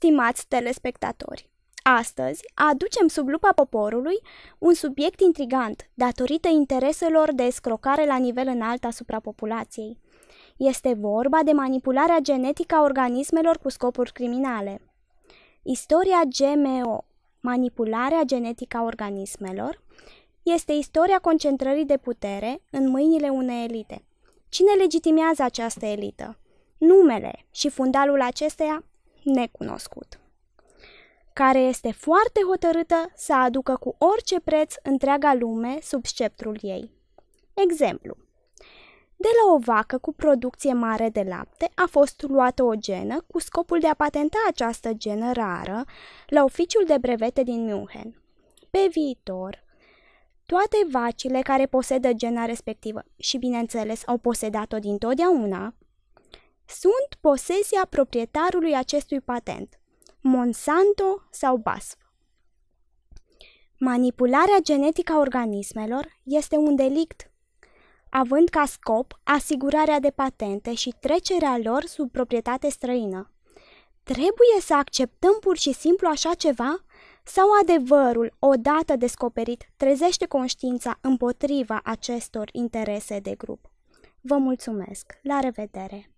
Stimați telespectatori, astăzi aducem sub lupa poporului un subiect intrigant datorită intereselor de escrocare la nivel înalt asupra populației. Este vorba de manipularea genetică a organismelor cu scopuri criminale. Istoria GMO, manipularea genetică a organismelor, este istoria concentrării de putere în mâinile unei elite. Cine legitimează această elită? Numele și fundalul acesteia necunoscut, care este foarte hotărâtă să aducă cu orice preț întreaga lume sub sceptrul ei. Exemplu. De la o vacă cu producție mare de lapte a fost luată o genă cu scopul de a patenta această genă rară la oficiul de brevete din München. Pe viitor, toate vacile care posedă gena respectivă și, bineînțeles, au posedat-o dintotdeauna, sunt posesia proprietarului acestui patent, Monsanto sau BASF. Manipularea genetică a organismelor este un delict, având ca scop asigurarea de patente și trecerea lor sub proprietate străină. Trebuie să acceptăm pur și simplu așa ceva sau adevărul, odată descoperit, trezește conștiința împotriva acestor interese de grup? Vă mulțumesc! La revedere!